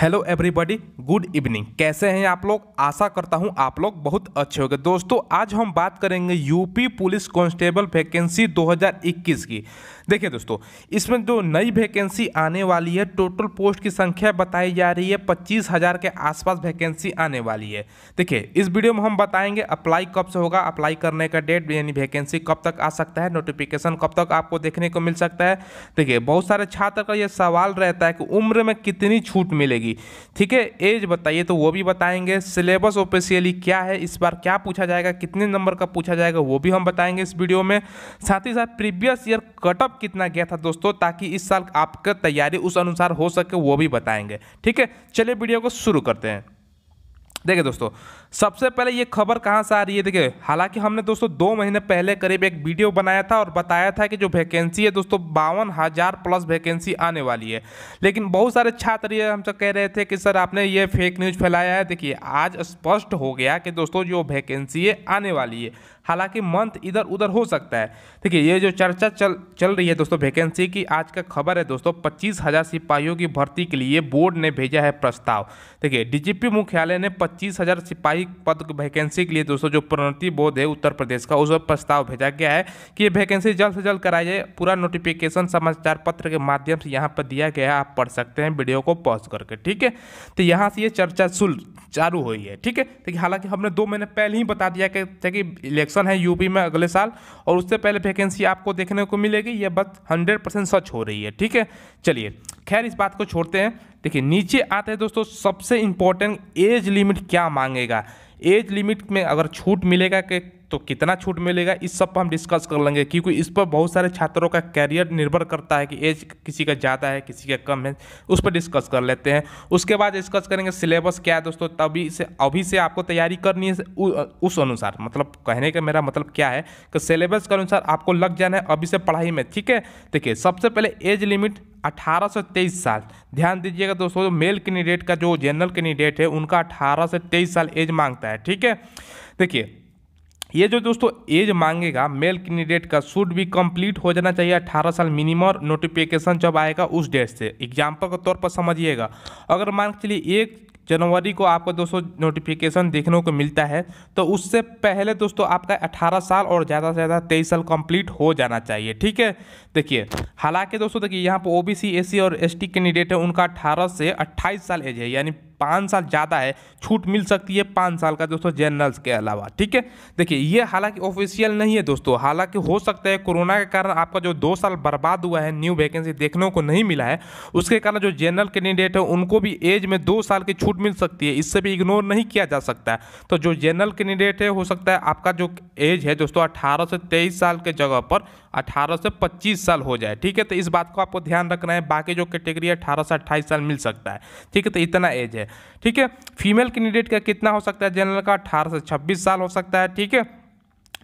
hello everybody good evening कैसे हैं आप लोग आशा करता हूं आप लोग बहुत अच्छे होंगे दोस्तों आज हम बात करेंगे यूपी पुलिस कांस्टेबल वैकेंसी 2021 की देखिए दोस्तों इसमें जो नई वैकेंसी आने वाली है टोटल पोस्ट की संख्या बताई जा रही है पच्चीस हज़ार के आसपास वैकेंसी आने वाली है देखिए इस वीडियो में हम बताएंगे अप्लाई कब से होगा अप्लाई करने का डेट यानी वैकेंसी कब तक आ सकता है नोटिफिकेशन कब तक आपको देखने को मिल सकता है देखिए बहुत सारे छात्र का ये सवाल रहता है कि उम्र में कितनी छूट मिलेगी मिलेगी ठीक है एज बताइए तो वो भी बताएंगे सिलेबस ऑफिशियली क्या है इस बार क्या पूछा जाएगा कितने नंबर का पूछा जाएगा वो भी हम बताएंगे इस वीडियो में साथ ही साथ प्रीवियस ईयर कटअप कितना गया था दोस्तों ताकि इस साल आपका तैयारी उस अनुसार हो सके वो भी बताएंगे ठीक है चलिए वीडियो को शुरू करते हैं देखिए दोस्तों सबसे पहले ये खबर कहाँ से आ रही है देखिए हालांकि हमने दोस्तों दो महीने पहले करीब एक वीडियो बनाया था और बताया था कि जो वैकेंसी है दोस्तों बावन हज़ार प्लस वैकेंसी आने वाली है लेकिन बहुत सारे छात्र ये हमसे कह रहे थे कि सर आपने ये फेक न्यूज़ फैलाया है देखिए आज स्पष्ट हो गया कि दोस्तों जो वैकेंसी है आने वाली है हालांकि मंथ इधर उधर हो सकता है ठीक है ये जो चर्चा चल चल रही है दोस्तों वैकेंसी की आज का खबर है दोस्तों पच्चीस हज़ार सिपाहियों की भर्ती के लिए बोर्ड ने भेजा है प्रस्ताव देखिए डीजीपी मुख्यालय ने पच्चीस हज़ार सिपाही पद वैकेंसी के लिए दोस्तों जो प्रोन्नति बोर्ड है उत्तर प्रदेश का उस पर प्रस्ताव भेजा गया है कि ये वैकेंसी जल्द से जल्द कराई जाए पूरा नोटिफिकेशन समाचार पत्र के माध्यम से यहाँ पर दिया गया है आप पढ़ सकते हैं वीडियो को पॉज करके ठीक है तो यहाँ से ये चर्चा शुल्क चालू हुई है ठीक है देखिए हालांकि हमने दो महीने पहले ही बता दिया कि इलेक्शन इलेक्शन है यूपी में अगले साल और उससे पहले वैकेंसी आपको देखने को मिलेगी ये बात हंड्रेड परसेंट सच हो रही है ठीक है चलिए खैर इस बात को छोड़ते हैं देखिए नीचे आते हैं दोस्तों सबसे इम्पोर्टेंट एज लिमिट क्या मांगेगा एज लिमिट में अगर छूट मिलेगा कि तो कितना छूट मिलेगा इस सब पर हम डिस्कस कर लेंगे क्योंकि इस पर बहुत सारे छात्रों का कैरियर निर्भर करता है कि एज किसी का ज़्यादा है किसी का कम है उस पर डिस्कस कर लेते हैं उसके बाद डिस्कस करेंगे सिलेबस क्या है दोस्तों तभी से अभी से आपको तैयारी करनी है उस अनुसार मतलब कहने का मेरा मतलब क्या है कि सिलेबस के अनुसार आपको लग जाना है अभी से पढ़ाई में ठीक है देखिए सबसे पहले एज लिमिट 18 से 23 साल ध्यान दीजिएगा दोस्तों मेल कैंडिडेट का जो जनरल कैंडिडेट है उनका 18 से 23 साल एज मांगता है ठीक है देखिए ये जो दोस्तों एज मांगेगा मेल कैंडिडेट का शुड भी कंप्लीट हो जाना चाहिए 18 साल मिनिमम नोटिफिकेशन जब आएगा उस डेट से एग्जाम्पल के तौर पर समझिएगा अगर मान के चलिए एक जनवरी को आपको दोस्तों नोटिफिकेशन देखने को मिलता है तो उससे पहले दोस्तों आपका 18 साल और ज़्यादा से ज़्यादा 23 साल कंप्लीट हो जाना चाहिए ठीक है देखिए हालांकि दोस्तों देखिए यहाँ पर ओबीसी एससी और एसटी कैंडिडेट है उनका 18 से 28 साल एज है यानी पाँच साल ज़्यादा है छूट मिल सकती है पाँच साल का दोस्तों जनरल्स के अलावा ठीक है देखिए ये हालांकि ऑफिशियल नहीं है दोस्तों हालांकि हो सकता है कोरोना के कारण आपका जो दो साल बर्बाद हुआ है न्यू वैकेंसी देखने को नहीं मिला है उसके कारण जो जनरल कैंडिडेट है उनको भी एज में दो साल की छूट मिल सकती है इससे भी इग्नोर नहीं किया जा सकता है तो जो जनरल कैंडिडेट है हो सकता है आपका जो एज है दोस्तों अट्ठारह से तेईस साल के जगह पर 18 से 25 साल हो जाए ठीक है तो इस बात को आपको ध्यान रखना है बाकी जो कैटेगरी है अठारह से अट्ठाईस साल मिल सकता है ठीक है तो इतना एज है ठीक है फीमेल कैंडिडेट का कितना हो सकता है जनरल का अठारह से छब्बीस साल हो सकता है ठीक है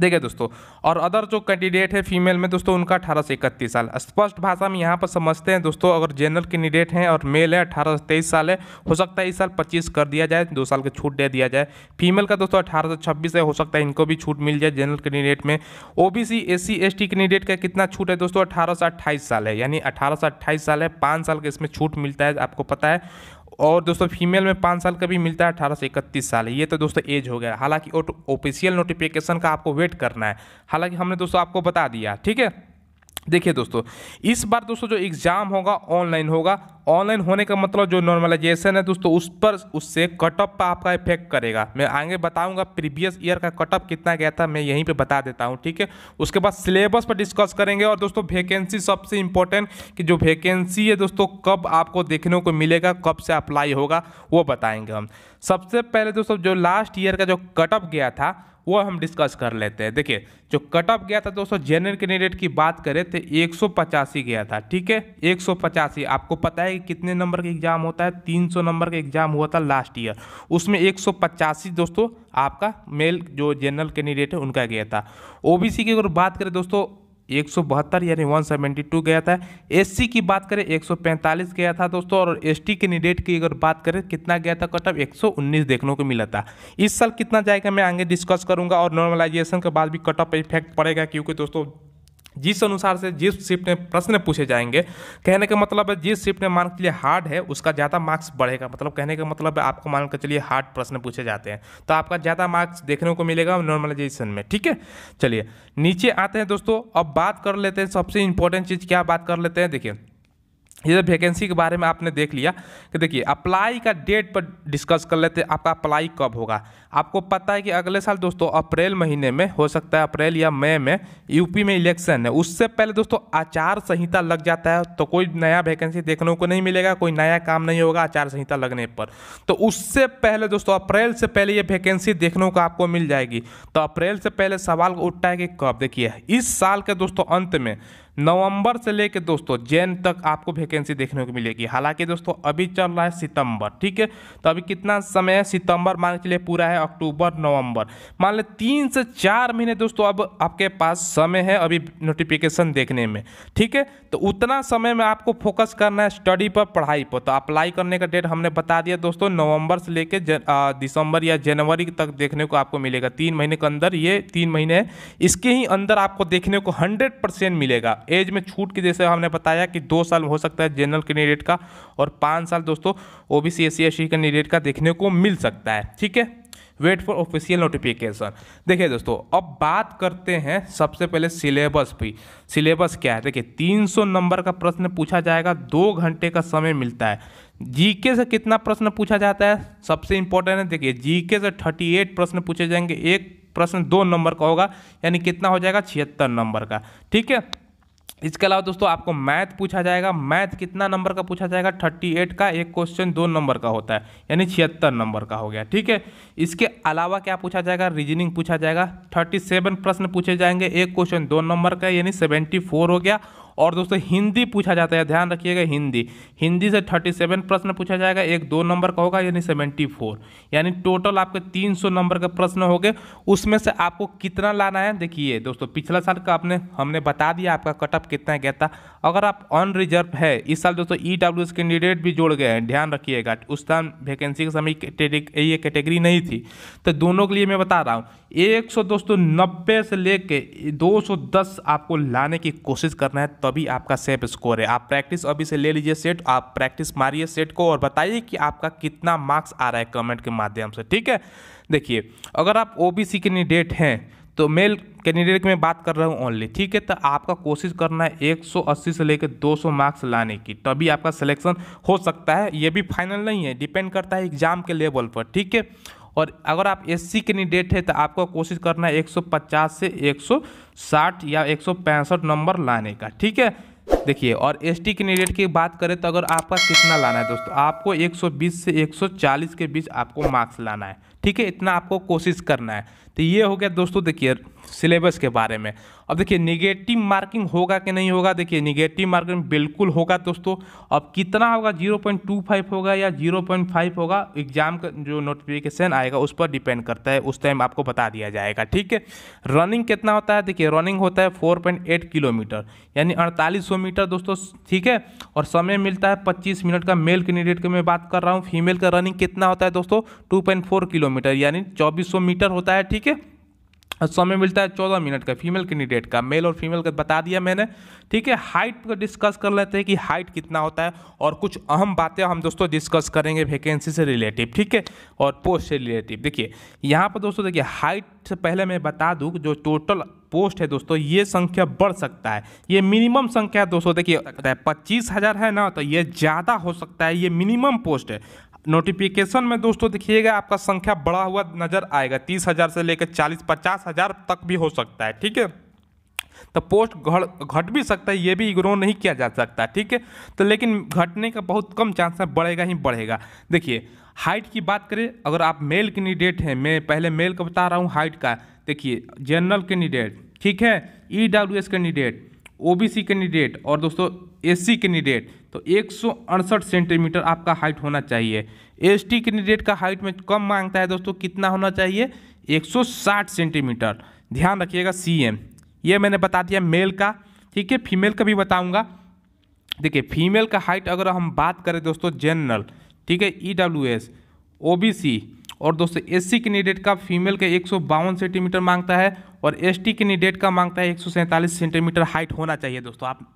देखिए दोस्तों और अदर जो कैंडिडेट है फीमेल में दोस्तों उनका अठारह से इकतीस साल स्पष्ट भाषा में यहाँ पर समझते हैं दोस्तों अगर जनरल कैंडिडेट हैं और मेल है अठारह से तेईस साल है हो सकता है इस साल पच्चीस कर दिया जाए दो साल का छूट दे दिया जाए फीमेल का दोस्तों अठारह से छब्बीस है हो सकता है इनको भी छूट मिल जाए जनरल कैंडिडेट में O B C S C S T candidate का कितना छूट है दोस्तों अठारह से अट्ठाईस साल है यानी अठारह से अट्ठाईस साल है पाँच साल का इसमें छूट मिलता है आपको पता है और दोस्तों फीमेल में पाँच साल का भी मिलता है अठारह से इकतीस साल ये तो दोस्तों एज हो गया हालांकि ऑफिशियल नोटिफिकेशन का आपको वेट करना है हालांकि हमने दोस्तों आपको बता दिया ठीक है देखिए दोस्तों इस बार दोस्तों जो एग्ज़ाम होगा ऑनलाइन होगा ऑनलाइन होने का मतलब जो नॉर्मलाइजेशन है दोस्तों उस पर उससे कट ऑफ पर आपका इफेक्ट करेगा मैं आगे बताऊंगा प्रीवियस ईयर का कट ऑफ कितना गया था मैं यहीं पे बता देता हूं ठीक है उसके बाद सिलेबस पर डिस्कस करेंगे और दोस्तों वैकेंसी सबसे इंपॉर्टेंट कि जो वैकेंसी है दोस्तों कब आपको देखने को मिलेगा कब से अप्लाई होगा वो बताएंगे हम सबसे पहले दोस्तों जो लास्ट ईयर का जो कट ऑफ गया था वो हम डिस्कस कर लेते हैं देखिए जो कट ऑफ गया था दोस्तों जेनरल कैंडिडेट की बात करें तो एक गया था ठीक है एक आपको पता है कि कितने नंबर का एग्ज़ाम होता है 300 नंबर का एग्ज़ाम हुआ था लास्ट ईयर उसमें एक दोस्तों आपका मेल जो जनरल कैंडिडेट है उनका गया था ओबीसी की अगर बात करें दोस्तों एक सौ बहत्तर यानी वन सेवेंटी टू गया था एससी की बात करें एक सौ पैंतालीस गया था दोस्तों और एसटी कैंडिडेट की अगर बात करें कितना गया था कटअप एक सौ उन्नीस देखने को मिला था इस साल कितना जाएगा मैं आगे डिस्कस करूंगा और नॉर्मलाइजेशन के बाद भी कटअप इफेक्ट पड़ेगा क्योंकि दोस्तों जिस अनुसार से जिस शिफ्ट में प्रश्न पूछे जाएंगे कहने का मतलब है जिस शिफ्ट में मान के लिए हार्ड है उसका ज़्यादा मार्क्स बढ़ेगा मतलब कहने का मतलब है आपको मान के चलिए हार्ड प्रश्न पूछे जाते हैं तो आपका ज़्यादा मार्क्स देखने को मिलेगा नॉर्मलाइजेशन में ठीक है चलिए नीचे आते हैं दोस्तों अब बात कर लेते हैं सबसे इंपॉर्टेंट चीज़ क्या बात कर लेते हैं देखिए जब वैकेंसी के बारे में आपने देख लिया कि देखिए अप्लाई का डेट पर डिस्कस कर लेते हैं आपका अप्लाई कब होगा आपको पता है कि अगले साल दोस्तों अप्रैल महीने में हो सकता है अप्रैल या मई में यूपी में इलेक्शन है उससे पहले दोस्तों आचार संहिता लग जाता है तो कोई नया वैकेंसी देखने को नहीं मिलेगा कोई नया काम नहीं होगा आचार संहिता लगने पर तो उससे पहले दोस्तों अप्रैल से पहले ये वैकेंसी देखने को आपको मिल जाएगी तो अप्रैल से पहले सवाल उठता है कि कब देखिए इस साल के दोस्तों अंत में नवंबर से लेकर दोस्तों जैन तक आपको वैकेंसी देखने को मिलेगी हालांकि दोस्तों अभी चल रहा है सितंबर ठीक है तो अभी कितना समय है सितंबर मान के लिए पूरा है अक्टूबर नवंबर मान लें तीन से चार महीने दोस्तों अब आपके पास समय है अभी नोटिफिकेशन देखने में ठीक है तो उतना समय में आपको फोकस करना है स्टडी पर पढ़ाई पर तो अप्लाई करने का डेट हमने बता दिया दोस्तों नवंबर से लेकर दिसंबर या जनवरी तक देखने को आपको मिलेगा तीन महीने के अंदर ये तीन महीने इसके ही अंदर आपको देखने को हंड्रेड परसेंट मिलेगा एज में छूट की जैसे हमने बताया कि दो साल हो सकता है जनरल कैंडिडेट का और पाँच साल दोस्तों O B C S C candidate का देखने को मिल सकता है ठीक है वेट फॉर ऑफिशियल नोटिफिकेशन देखिए दोस्तों अब बात करते हैं सबसे पहले सिलेबस पे सिलेबस क्या है देखिए 300 नंबर का प्रश्न पूछा जाएगा दो घंटे का समय मिलता है जीके से कितना प्रश्न पूछा जाता है सबसे इंपॉर्टेंट है देखिए जीके से 38 प्रश्न पूछे जाएंगे एक प्रश्न दो नंबर का होगा यानी कितना हो जाएगा छिहत्तर नंबर का ठीक है इसके अलावा दोस्तों आपको मैथ पूछा जाएगा मैथ कितना नंबर का पूछा जाएगा 38 का एक क्वेश्चन दो नंबर का होता है यानी छिहत्तर नंबर का हो गया ठीक है इसके अलावा क्या पूछा जाएगा रीजनिंग पूछा जाएगा 37 प्रश्न पूछे जाएंगे एक क्वेश्चन दो नंबर का यानी 74 हो गया और दोस्तों हिंदी पूछा जाता है ध्यान रखिएगा हिंदी हिंदी से थर्टी सेवन प्रश्न पूछा जाएगा एक दो नंबर का होगा यानी सेवेंटी फोर यानी टोटल आपके तीन सौ नंबर के प्रश्न हो गए उसमें से आपको कितना लाना है देखिए दोस्तों पिछला साल का आपने हमने बता दिया आपका कटअप कितना है कहता अगर आप अनरिजर्व है इस साल दोस्तों ई डब्ल्यू एस कैंडिडेट भी जोड़ गए हैं ध्यान रखिएगा उस टाइम वैकेंसी के समय ये कैटेगरी नहीं थी तो दोनों के लिए मैं बता रहा हूँ एक सौ दोस्तों नब्बे से लेके दो सौ दस आपको लाने की कोशिश करना है तो तभी आपका सेफ स्कोर है आप प्रैक्टिस अभी से ले लीजिए सेट आप प्रैक्टिस मारिए सेट को और बताइए कि आपका कितना मार्क्स आ रहा है कमेंट के माध्यम से ठीक है देखिए अगर आप ओ बी सी कैंडिडेट हैं तो मेल कैंडिडेट की मैं बात कर रहा हूँ ओनली ठीक है तो आपका कोशिश करना है 180 से लेकर 200 मार्क्स लाने की तभी आपका सिलेक्शन हो सकता है ये भी फाइनल नहीं है डिपेंड करता है एग्जाम के लेवल पर ठीक है और अगर आप एस सी कैंडिडेट है तो आपको कोशिश करना है 150 से 160 या एक नंबर लाने का ठीक है देखिए और एस टी कैंडिडेट की बात करें तो अगर आपका कितना लाना है दोस्तों आपको 120 से 140 के बीच आपको मार्क्स लाना है ठीक है इतना आपको कोशिश करना है तो ये हो गया दोस्तों देखिए सिलेबस के बारे में अब देखिए निगेटिव मार्किंग होगा कि नहीं होगा देखिए निगेटिव मार्किंग बिल्कुल होगा दोस्तों अब कितना होगा 0.25 होगा या 0.5 होगा एग्जाम का जो नोटिफिकेशन आएगा उस पर डिपेंड करता है उस टाइम आपको बता दिया जाएगा ठीक है रनिंग कितना होता है देखिए रनिंग होता है फोर किलोमीटर यानी अड़तालीस मीटर दोस्तों ठीक है और समय मिलता है पच्चीस मिनट का मेल कैंडिडेट की मैं बात कर रहा हूँ फीमेल का रनिंग कितना होता है दोस्तों टू किलोमीटर किलोमीटर यानी 2400 मीटर होता है ठीक है और समय मिलता है चौदह मिनट का फीमेल कैंडिडेट का मेल और फीमेल का बता दिया मैंने ठीक है हाइट पर डिस्कस कर लेते हैं कि हाइट कितना होता है और कुछ अहम बातें हम दोस्तों डिस्कस करेंगे वैकेंसी से रिलेटिव ठीक है और पोस्ट से रिलेटिव देखिए यहाँ पर दोस्तों देखिए हाइट से पहले मैं बता दूँ जो टोटल पोस्ट है दोस्तों ये संख्या बढ़ सकता है ये मिनिमम संख्या है दोस्तों देखिए पच्चीस हज़ार है ना तो ये ज़्यादा हो सकता है ये मिनिमम पोस्ट है नोटिफिकेशन में दोस्तों देखिएगा आपका संख्या बढ़ा हुआ नज़र आएगा तीस हज़ार से लेकर चालीस पचास हज़ार तक भी हो सकता है ठीक है तो पोस्ट घट घट भी सकता है ये भी इग्नोर नहीं किया जा सकता ठीक है तो लेकिन घटने का बहुत कम चांस है बढ़ेगा ही बढ़ेगा देखिए हाइट की बात करें अगर आप मेल कैंडिडेट हैं मैं पहले मेल का बता रहा हूँ हाइट का देखिए जनरल कैंडिडेट ठीक है E W S candidate O B C candidate और दोस्तों सी कैंडिडेट तो एक सेंटीमीटर आपका हाइट होना चाहिए एसटी कैंडिडेट का हाइट में कम मांगता है दोस्तों कितना होना चाहिए 160 सेंटीमीटर ध्यान रखिएगा सीएम ये मैंने बता दिया मेल का ठीक है फीमेल का भी बताऊंगा देखिए फीमेल का हाइट अगर हम बात करें दोस्तों जनरल ठीक है E W S O B C और दोस्तों एस सी कैंडिडेट का फीमेल का एक सेंटीमीटर मांगता है और एस टी कैंडिडेट का मांगता है एक सेंटीमीटर हाइट होना चाहिए दोस्तों आप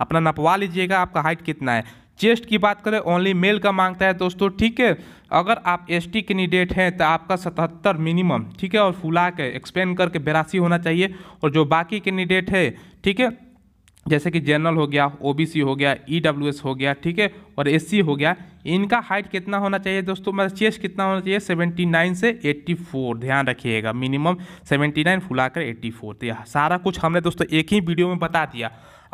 अपना नपवा लीजिएगा आपका हाइट कितना है चेस्ट की बात करें ओनली मेल का मांगता है दोस्तों ठीक है अगर आप एस टी कैंडिडेट हैं तो आपका सतहत्तर मिनिमम ठीक है और फुला के एक्सप्लेन करके बेरासी होना चाहिए और जो बाकी कैंडिडेट है ठीक है जैसे कि जनरल हो गया ओबीसी हो गया ईडब्ल्यूएस e हो गया ठीक है और एससी हो गया इनका हाइट कितना होना चाहिए दोस्तों मतलब चेस्ट कितना होना चाहिए 79 से 84 ध्यान रखिएगा मिनिमम 79 फुलाकर 84 तो सारा कुछ हमने दोस्तों एक ही वीडियो में बता दिया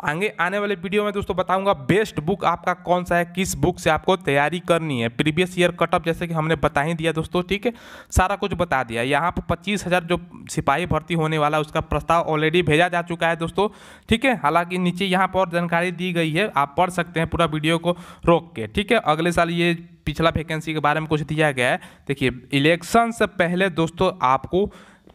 आगे आने वाले वीडियो में दोस्तों बताऊंगा बेस्ट बुक आपका कौन सा है किस बुक से आपको तैयारी करनी है प्रीवियस ईयर कटअप जैसे कि हमने बता ही दिया दोस्तों ठीक है सारा कुछ बता दिया यहाँ पर पच्चीस हज़ार जो सिपाही भर्ती होने वाला उसका प्रस्ताव ऑलरेडी भेजा जा चुका है दोस्तों ठीक है हालांकि नीचे यहाँ पर जानकारी दी गई है आप पढ़ सकते हैं पूरा वीडियो को रोक के ठीक है अगले साल ये पिछला वैकेंसी के बारे में कुछ दिया गया है देखिए इलेक्शन से पहले दोस्तों आपको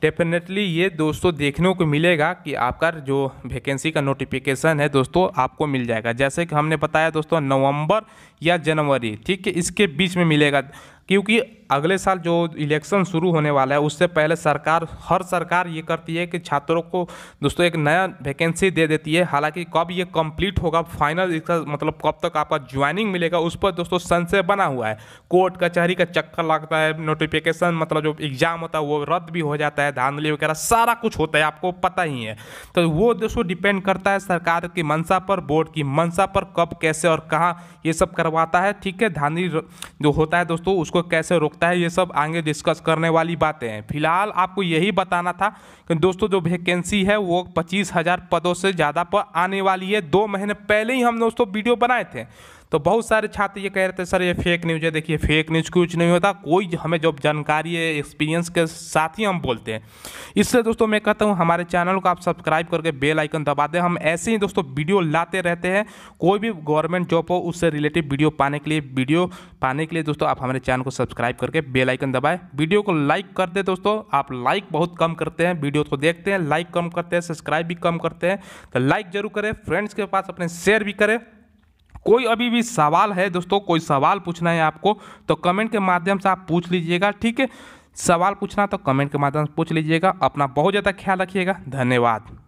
डेफिनेटली ये दोस्तों देखने को मिलेगा कि आपका जो वैकेंसी का नोटिफिकेशन है दोस्तों आपको मिल जाएगा जैसे कि हमने बताया दोस्तों नवंबर या जनवरी ठीक है इसके बीच में मिलेगा क्योंकि अगले साल जो इलेक्शन शुरू होने वाला है उससे पहले सरकार हर सरकार ये करती है कि छात्रों को दोस्तों एक नया वैकेंसी दे देती है हालांकि कब ये कंप्लीट होगा फाइनल इसका मतलब कब तक आपका ज्वाइनिंग मिलेगा उस पर दोस्तों संशय बना हुआ है कोर्ट कचहरी का, का चक्कर लगता है नोटिफिकेशन मतलब जो एग्ज़ाम होता है वो रद्द भी हो जाता है धांधली वगैरह सारा कुछ होता है आपको पता ही है तो वो दोस्तों डिपेंड करता है सरकार की मंशा पर बोर्ड की मंशा पर कब कैसे और कहाँ ये सब करवाता है ठीक है धांधली जो होता है दोस्तों उसको कैसे रोकता है ये सब आगे डिस्कस करने वाली बातें हैं फिलहाल आपको यही बताना था कि दोस्तों जो वैकेंसी है वो पच्चीस हज़ार पदों से ज़्यादा पर आने वाली है दो महीने पहले ही हम दोस्तों वीडियो बनाए थे तो बहुत सारे छात्र ये कह रहे थे सर ये फेक न्यूज़ है देखिए फेक न्यूज़ कुछ नहीं होता कोई हमें जब जानकारी है एक्सपीरियंस के साथ ही हम बोलते हैं इसलिए दोस्तों मैं कहता हूँ हमारे चैनल को आप सब्सक्राइब करके बेल आइकन दबा दें हम ऐसे ही दोस्तों वीडियो लाते रहते हैं कोई भी गवर्नमेंट जॉब हो उससे रिलेटेड वीडियो पाने के लिए वीडियो पाने के लिए दोस्तों आप हमारे चैनल को सब्सक्राइब करके बेल आइकन दबाएं वीडियो को लाइक कर दे दोस्तों आप लाइक बहुत कम करते हैं वीडियो को देखते हैं लाइक कम करते हैं सब्सक्राइब भी कम करते हैं तो लाइक जरूर करें फ्रेंड्स के पास अपने शेयर भी करें कोई अभी भी सवाल है दोस्तों कोई सवाल पूछना है आपको तो कमेंट के माध्यम से आप पूछ लीजिएगा ठीक है सवाल पूछना तो कमेंट के माध्यम से पूछ लीजिएगा अपना बहुत ज़्यादा ख्याल रखिएगा धन्यवाद